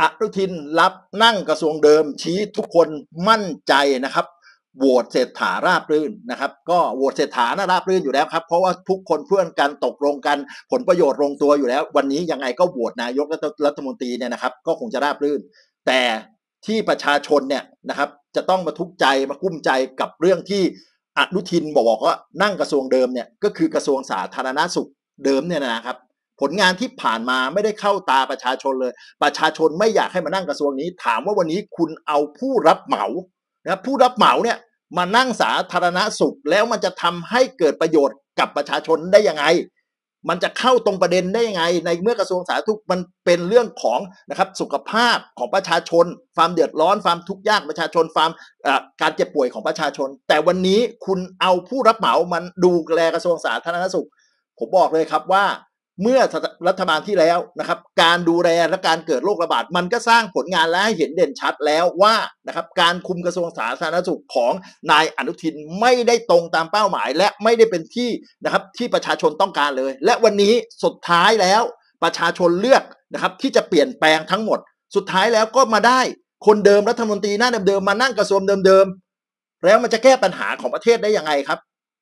อนุทินรับนั่งกระทรวงเดิมชี้ทุกคนมั่นใจนะครับโหวตเศรษฐาราบรื่นนะครับ ก็โหวตเศรษฐาน่าราบรื่นอยู่แล้วครับ เพราะว่าทุกคนเพื่อนกันตกลงกัน ผลประโยชน์ลงตัวอยู่แล้ว วันนี้ยังไงก็โหวตนายกรัฐมนตรีเนี่ยนะครับ ก็คงจะราบรื่น แต่ที่ประชาชนเนี่ยนะครับ จะต้องมาทุกใจมากุ้มใจกับเรื่องที่อนุทินบอกว่านั่งกระทรวงเดิมเนี่ยก็คือกระทรวงสาธารณาสุขเดิมเนี่ยนะครับผลงานที่ผ่านมาไม่ได้เข้าตาประชาชนเลย ประชาชนไม่อยากให้มานั่งกระทรวงนี้ ถามว่าวันนี้คุณเอาผู้รับเหมานะผู้รับเหมาเนี่ยมานั่งสาธารณสุข แล้วมันจะทำให้เกิดประโยชน์กับประชาชนได้ยังไง มันจะเข้าตรงประเด็นได้ยังไง ในเมื่อกระทรวงสาธารณสุขมันเป็นเรื่องของนะครับสุขภาพของประชาชนความเดือดร้อนความทุกข์ยากประชาชนความการเจ็บป่วยของประชาชน แต่วันนี้คุณเอาผู้รับเหมามันดูแลกระทรวงสาธารณสุขผมบอกเลยครับว่าเมื่อรัฐบาลที่แล้วนะครับ การดูแลและการเกิดโรคระบาด มันก็สร้างผลงานและให้เห็นเด่นชัดแล้วว่านะครับการคุมกระทรวงสาธารณสุขของนายอนุทินไม่ได้ตรงตามเป้าหมาย และไม่ได้เป็นที่นะครับ ที่ประชาชนต้องการเลย และวันนี้สุดท้ายแล้วประชาชนเลือกนะครับที่จะเปลี่ยนแปลงทั้งหมด สุดท้ายแล้วก็มาได้ คนเดิมรัฐมนตรีหน้าเดิมๆมานั่งกระทรวงเดิมๆแล้วมันจะแก้ปัญหาของประเทศได้ยังไงครับ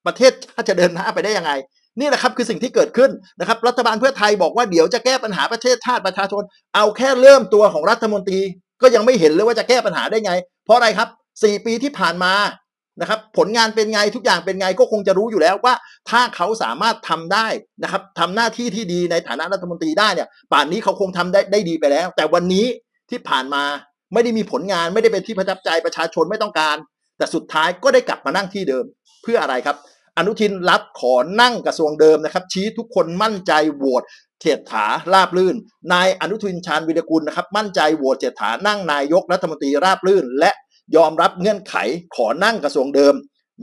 ประเทศจะเดินหน้าไปได้ยังไงนี่แหละครับคือสิ่งที่เกิดขึ้นนะครับรัฐบาลเพื่อไทยบอกว่าเดี๋ยวจะแก้ปัญหาประเทศชาติประชาชนเอาแค่เริ่มตัวของรัฐมนตรี ก็ยังไม่เห็นเลยว่าจะแก้ปัญหาได้ไง เพราะอะไรครับ 4 ปีที่ผ่านมานะครับผลงานเป็นไงทุกอย่างเป็นไงก็คงจะรู้อยู่แล้วว่า ถ้าเขาสามารถทำได้นะครับทำหน้าที่ที่ดีในฐานะรัฐมนตรีได้เนี่ย ป่านนี้เขาคงทำได้ได้ดีไปแล้ว แต่วันนี้ที่ผ่านมาไม่ได้มีผลงาน ไม่ได้เป็นที่ประทับใจประชาชนไม่ต้องการ แต่สุดท้ายก็ได้กลับมานั่งที่เดิมเพื่ออะไรครับอนุทินรับขอนั่งกระทรวงเดิมนะครับ ชี้ทุกคนมั่นใจ โหวตเศรษฐาราบลื่น นายอนุทินชาญวิรกุลนะครับ มั่นใจโหวตเศรษฐานั่งนายก รัฐมนตรีราบลื่น และยอมรับเงื่อนไขขอนั่งกระทรวงเดิม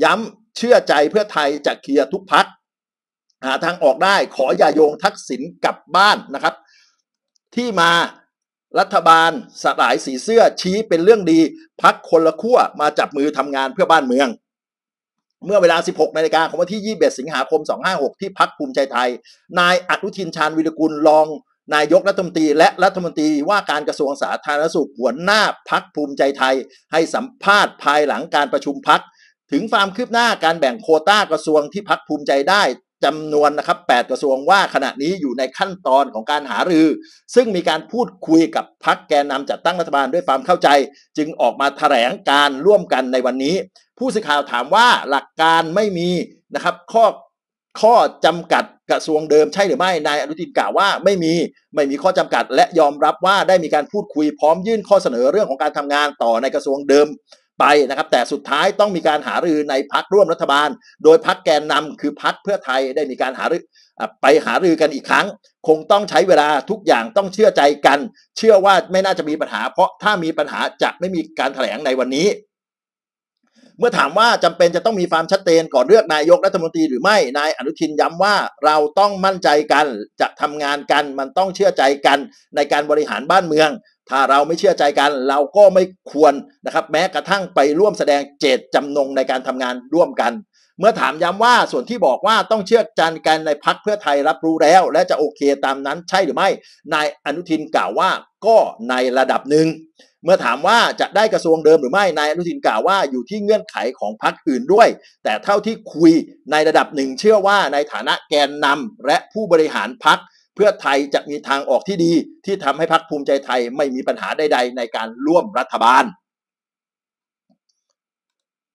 ย้ำเชื่อใจเพื่อไทยจะเคลียร์ทุกพักหาทางออกได้ขออย่าโยงทักษิณกลับบ้านนะครับ ที่มารัฐบาลสลายสีเสื้อชี้เป็นเรื่องดีพักคนละขั้วมาจับมือทำงานเพื่อบ้านเมืองเมื่อเวลา 16นาฬิกาของวันที่ 21 สิงหาคม 256ที่พักภูมิใจไทย นายอนุทินชาญวิรกุลรอง นายกรัฐมนตรีและรัฐมนตรี ว่าการกระทรวงสาธารณสุขหัวหน้าพักภูมิใจไทย ให้สัมภาษณ์ภายหลังการประชุมพักถึงความคืบหน้าการแบ่งโคต้ากระทรวงที่พักภูมิใจได้จำนวนนะครับ8กระทรวงว่าขณะนี้อยู่ในขั้นตอนของการหารือ ซึ่งมีการพูดคุยกับพักแกนนำจัดตั้งรัฐบาลด้วยความเข้าใจ จึงออกมาแถลงการร่วมกันในวันนี้ ผู้สื่อข่าวถามว่าหลักการไม่มีนะครับ ข้อข้อจำกัดกระทรวงเดิม ใช่หรือไม่ นายอนุทินกล่าวว่าไม่มี ไม่มีข้อจำกัด และยอมรับว่าได้มีการพูดคุยพร้อมยื่นข้อเสนอเรื่องของการทำงานต่อในกระทรวงเดิมไปนะครับแต่สุดท้ายต้องมีการหารือในพักร่วมรัฐบาล โดยพักแกนนำคือพักเพื่อไทยได้มีการหารือไปหารือกันอีกครั้ง คงต้องใช้เวลาทุกอย่างต้องเชื่อใจกัน เชื่อว่าไม่น่าจะมีปัญหา เพราะถ้ามีปัญหาจะไม่มีการแถลงในวันนี้ เมื่อถามว่าจำเป็นจะต้องมีความชัดเจนก่อนเลือกนายกรัฐมนตรีหรือไม่นายอนุทินย้ำว่าเราต้องมั่นใจกันจะทำงานกันมันต้องเชื่อใจกันในการบริหารบ้านเมืองถ้าเราไม่เชื่อใจกันเราก็ไม่ควรนะครับแม้กระทั่งไปร่วมแสดงเจตจำนงในการทำงานร่วมกัน เมื่อถามย้ำว่าส่วนที่บอกว่าต้องเชื่อใจกันในพักเพื่อไทยรับรู้แล้ว และจะโอเคตามนั้น ใช่หรือไม่นายอนุทินกล่าวว่าก็ในระดับหนึ่ง เมื่อถามว่าจะได้กระทรวงเดิมหรือไม่นายอนุทินกล่าวว่าอยู่ที่เงื่อนไขของพรรคอื่นด้วย แต่เท่าที่คุยในระดับหนึ่งเชื่อว่าในฐานะแกนนำและผู้บริหารพรรคเพื่อไทยจะมีทางออกที่ดี ที่ทำให้พักภูมิใจไทยไม่มีปัญหาใดๆในการร่วมรัฐบาล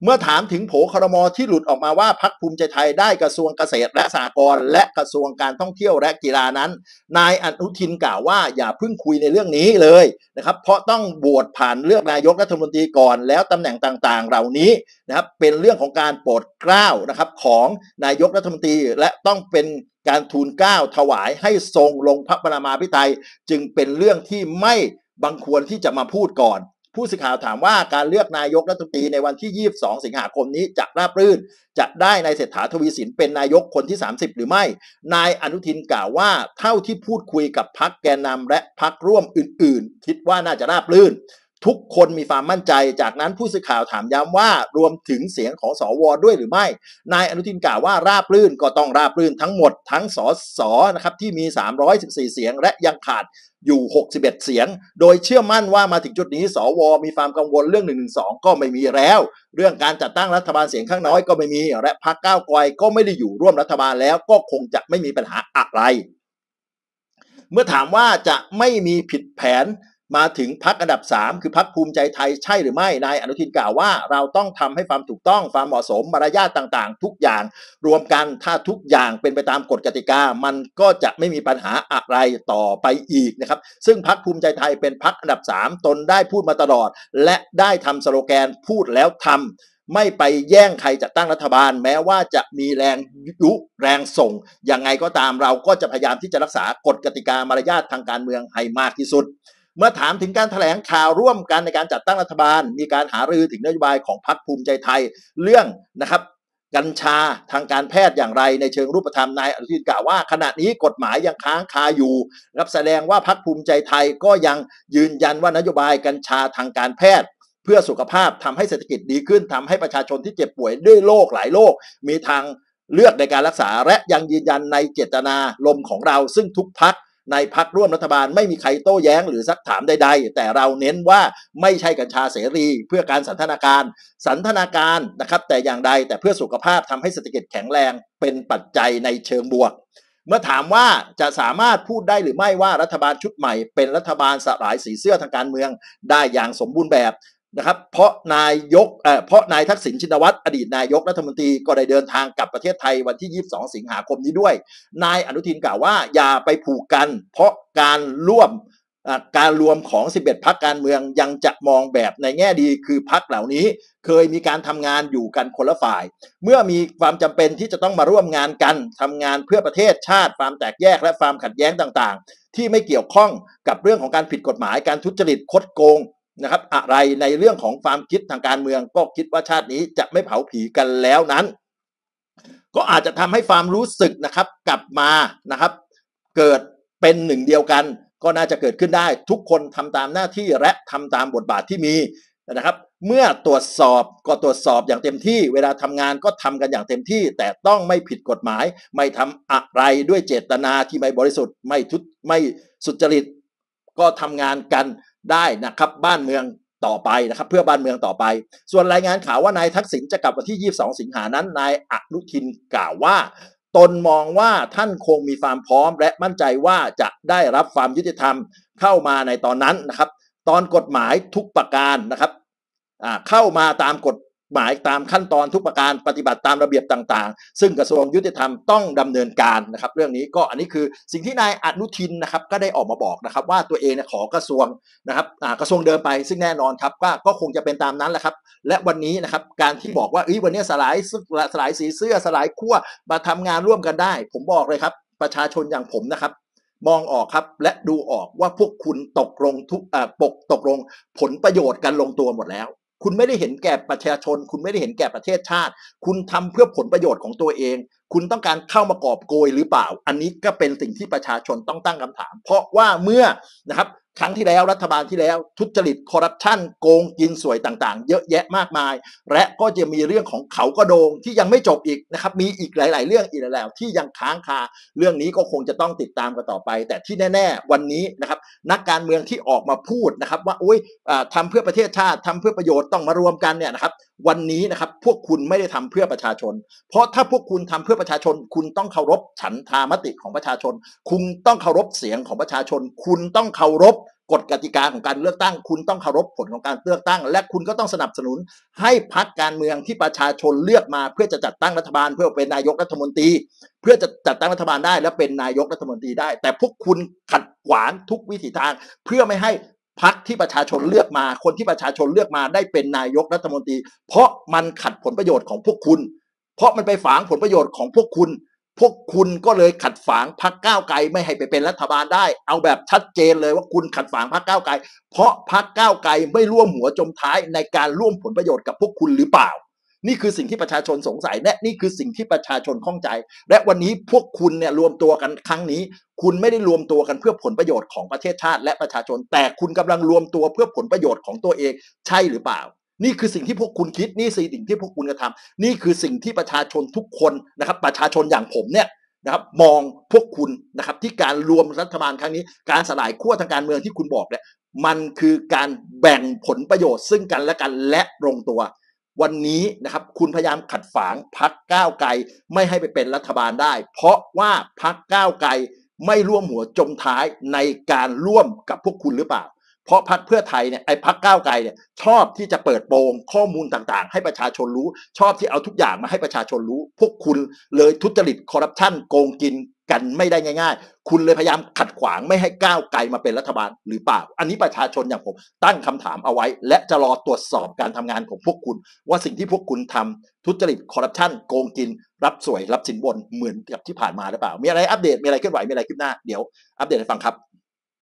เมื่อถามถึงโผครมอที่หลุดออกมาว่าพักภูมิใจไทย ได้กระทรวงเกษตรและสหกรณ์และกระทรวงการท่องเที่ยวและกีฬานั้น นายอนุทินกล่าวว่าอย่าเพิ่งคุยในเรื่องนี้เลยนะครับเพราะต้องบวชผ่านเลือกนายกรัฐมนตรีก่อนแล้วตำแหน่งต่างๆ เหล่านี้นะครับเป็นเรื่องของการโปรดเกล้านะครับของนายกรัฐมนตรี และต้องเป็นการทูลเกล้าถวายให้ทรงลงพระบรมาภิไตยจึงเป็นเรื่องที่ไม่บังควรที่จะมาพูดก่อนผู้สื่อข่าวถามว่าการเลือกนายกรัฐมนตรีในวันที่22 สิงหาคมนี้จะราบรื่น จะได้ในเศรษฐาทวีสินเป็นนายกคนที่ 30 หรือไม่ นายอนุทินกล่าวว่าเท่าที่พูดคุยกับพักแกนนำและพักร่วมอื่น ๆ คิดว่าน่าจะราบรื่นทุกคนมีความมั่นใจ จากนั้นผู้สื่อข่าวถามย้ำว่ารวมถึงเสียงของสอวอด้วยหรือไม่ นายอนุทินกล่าวว่าราบรื่นก็ต้องราบรื่นทั้งหมดทั้งสอสอนะครับที่มี 314 เสียง และยังขาดอยู่ 61 เสียง โดยเชื่อมั่นว่ามาถึงจุดนี้ สวมีความกังวลเรื่อง1นึก็ไม่มีแล้ว เรื่องการจัดตั้งรัฐบาลเสียงข้างน้อยก็ไม่มี และพรรคก้าวไกลก็ไม่ได้อยู่ร่วมรัฐบาลแล้วก็คงจะไม่มีปัญหาอะไร เมื่อถามว่าจะไม่มีผิดแผนมาถึงพักอันดับ 3 คือพักภูมิใจไทยใช่หรือไม่ นายอนุทินกล่าวว่าเราต้องทำให้ความถูกต้องความเหมาะสม มารยาทต่างๆ ทุกอย่างรวมกันถ้าทุกอย่างเป็นไปตามกฎกติกา มันก็จะไม่มีปัญหาอะไรต่อไปอีกนะครับซึ่งพักภูมิใจไทยเป็นพักอันดับ 3 ตนได้พูดมาตลอด และได้ทำสโลแกนพูดแล้วทำ ไม่ไปแย่งใครจะตั้งรัฐบาล แม้ว่าจะมีแรงยุแรงส่งยังไงก็ตามเราก็จะพยายามที่จะรักษากฎกติกามารยาททางการเมืองให้มากที่สุดเมื่อถามถึงการถแถลงข่าว ร่วมกันในการจัดตั้งรัฐบาล มีการหารือถึงนโยบายของพรรค ภูมิใจไทยเรื่องนะครับกัญชาทางการแพทย์อย่างไรในเชิงรูปธรรมนายอนุทินกล่าวว่า ขณะนี้กฎหมายยังค้างคาอยู่ รับแสดงว่าพักภูมิใจไทยก็ยังยืนยันว่านโยบายกัญชาทางการแพทย์ เพื่อสุขภาพทำให้เศรษฐกิจดีขึ้น ทำให้ประชาชนที่เจ็บป่วยด้วยโรคหลายโรคมีทางเลือกในการรักษา และยังยืนยันในเจตนาลมของเราซึ่งทุกพักในพักร่วมรัฐบาลไม่มีใครโต้แย้งหรือซักถามใดๆแต่เราเน้นว่าไม่ใช่กัญชาเสรี เพื่อการสันทนาการ สันทนาการนะครับ แต่อย่างใด แต่เพื่อสุขภาพทำให้เศรษฐกิจแข็งแรงเป็นปัจจัยในเชิงบวก เมื่อถามว่าจะสามารถพูดได้หรือไม่ว่ารัฐบาลชุดใหม่เป็นรัฐบาลสลายสีเสื้อทางการเมืองได้อย่างสมบูรณ์แบบนะครับเพราะนายกเพราะนายทักษิณชินวัตรอดีตนายกรัฐมนตรีก็ได้เดินทางกลับประเทศไทยวันที่ 22 สิงหาคมนี้ด้วย นายอนุทินกล่าวว่า อย่าไปผูกกันเพราะการร่วมการรวมของ 11 พักการเมืองยังจะมองแบบในแง่ดีคือพักเหล่านี้เคยมีการทำงานอยู่กันคนละฝ่าย เมื่อมีความจำเป็นที่จะต้องมาร่วมงานกันทำงานเพื่อประเทศชาติ ความแตกแยกและความขัดแย้งต่างๆ ที่ไม่เกี่ยวข้องกับเรื่องของการผิดกฎหมาย การทุจริตคดโกงนะครับอะไรในเรื่องของความคิดทางการเมืองก็คิดว่าชาตินี้จะไม่เผาผีกันแล้วนั้น ก็อาจจะทำให้ความรู้สึกนะครับกลับมานะครับ เกิดเป็นหนึ่งเดียวกัน ก็น่าจะเกิดขึ้นได้ทุกคนทำตามหน้าที่และทำตามบทบาทที่มีนะครับ เมื่อตรวจสอบก็ตรวจสอบอย่างเต็มที่เวลาทำงานก็ทำกันอย่างเต็มที่แต่ต้องไม่ผิดกฎหมาย ไม่ทำอะไรด้วยเจตนาที่ไม่บริสุทธิ์ไม่ทุไม่สุจริตก็ทำงานกันได้นะครับบ้านเมืองต่อไปนะครับ เพื่อบ้านเมืองต่อไป ส่วนรายงานข่าวว่านายทักษิณจะกลับวันที่ 22 สิงหานั้นนายอนุทินกล่าวว่า ตนมองว่าท่านคงมีความพร้อมและมั่นใจว่าจะได้รับความยุติธรรมเข้ามาในตอนนั้นนะครับ ตอนกฎหมายทุกประการนะครับเข้ามาตามกฎหมายตามขั้นตอนทุกประการปฏิบัติตามระเบียบต่างๆ ซึ่งกระทรวงยุติธรรมต้องดำเนินการนะครับ เรื่องนี้ก็อันนี้คือสิ่งที่นายอนุทินนะครับก็ได้ออกมาบอกนะครับ ว่าตัวเองขอกระทรวงนะครับกระทรวงเดิมไปซึ่งแน่นอนครับว่าก็คงจะเป็นตามนั้นแหละครับ และวันนี้นะครับการที่บอกว่าวันนี้สลายสลายสีเสื้อสลายขั้วมาทำงานร่วมกันได้ ผมบอกเลยครับ ประชาชนอย่างผมนะครับ มองออกครับและดูออกว่าพวกคุณตกลงทุกปกตกลงผลประโยชน์กันลงตัวหมดแล้วคุณไม่ได้เห็นแก่ประชาชน คุณไม่ได้เห็นแก่ประเทศชาติ คุณทำเพื่อผลประโยชน์ของตัวเองคุณต้องการเข้ามากอบโกยหรือเปล่า อันนี้ก็เป็นสิ่งที่ประชาชนต้องตั้งคำถาม เพราะว่าเมื่อนะครับครั้งที่แล้วรัฐบาลที่แล้ว ทุจริตคอร์รัปชันโกงกินสวยต่างๆ เยอะแยะมากมาย และก็จะมีเรื่องของเขากระโดง ที่ยังไม่จบอีกนะครับมีอีกหลายๆเรื่องอีกแล้วที่ยังค้างคาเรื่องนี้ก็คงจะต้องติดตามกันต่อไป แต่ที่แน่ ๆ วันนี้นะครับนักการเมืองที่ออกมาพูดนะครับ ว่าโอ้ยทำเพื่อประเทศชาติทำเพื่อประโยชน์ต้องมารวมกันเนี่ยนะครับวันนี้นะครับพวกคุณไม่ได้ทำเพื่อประชาชน เพราะถ้าพวกคุณทำเพื่อประชาชน คุณต้องเคารพฉันทามติของประชาชน คุณต้องเคารพเสียงของประชาชน คุณต้องเคารพกฎกติกาของการเลือกตั้งคุณต้องเคารพผลของการเลือกตั้ง และคุณก็ต้องสนับสนุนให้พักการเมืองที่ประชาชนเลือกมา เพื่อจะจัดตั้งรัฐบาลเพื่อเป็นนายกรัฐมนตรี เพื่อจะจัดตั้งรัฐบาลได้และเป็นนายกรัฐมนตรีได้ แต่พวกคุณขัดขวางทุกวิถีทาง เพื่อไม่ให้พักที่ประชาชนเลือกมาคนที่ประชาชนเลือกมาได้เป็นนายกรัฐมนตรี เพราะมันขัดผลประโยชน์ของพวกคุณ เพราะมันไปฝังผลประโยชน์ของพวกคุณ พวกคุณก็เลยขัดฝังพักก้าวไกลไม่ให้ไปเป็นรัฐบาลได้ เอาแบบชัดเจนเลยว่าคุณขัดฝังพักก้าวไกลเพราะพักก้าวไกลไม่ร่วมหัวจมท้ายในการร่วมผลประโยชน์กับพวกคุณหรือเปล่านี่คือสิ่งที่ประชาชนสงสัยและนี่คือสิ่งที่ประชาชนข้องใจ และวันนี้พวกคุณเนี่ยรวมตัวกันครั้งนี้คุณไม่ได้รวมตัวกันเพื่อผลประโยชน์ของประเทศชาติ และประชาชน แต่คุณกำลังรวมตัวเพื่อผลประโยชน์ของตัวเอง ใช่หรือเปล่า นี่คือสิ่งที่พวกคุณคิด นี่สิ่งที่พวกคุณกระทำนี่คือสิ่งที่ประชาชนทุกคนนะครับ ประชาชนอย่างผมเนี่ยนะครับมองพวกคุณนะครับที่การรวมรัฐบาลครั้งนี้การสลายขั้วทางการเมืองที่คุณบอกเนี่ยมันคือการแบ่งผลประโยชน์ซึ่งกันและกันและลงตัววันนี้นะครับคุณพยายามขัดฝางพักก้าวไกลไม่ให้ไปเป็นรัฐบาลได้เพราะว่าพักก้าวไกลไม่ร่วมหัวจมท้ายในการร่วมกับพวกคุณหรือเปล่า เพราะพักเพื่อไทยเนี่ยไอ้พักก้าวไกลเนี่ยชอบที่จะเปิดโปงข้อมูลต่างๆ ให้ประชาชนรู้ชอบที่เอาทุกอย่างมาให้ประชาชนรู้ พวกคุณเลยทุจริตคอร์รัปชันโกงกินกันไม่ได้ง่ายๆ คุณเลยพยายามขัดขวาง ไม่ให้ก้าวไกลมาเป็นรัฐบาล หรือเปล่า อันนี้ประชาชนอย่างผม ตั้งคำถามเอาไว้ และจะรอตรวจสอบการทำงานของพวกคุณ ว่าสิ่งที่พวกคุณทำทุจริตคอร์รัปชันโกงกิน รับสวยรับสินบนเหมือนกับที่ผ่านมาหรือเปล่ามีอะไรอัปเดต มีอะไรเคลื่อนไหวมีอะไรขึ้นหน้า เดี๋ยวอัปเดตให้ฟังครับ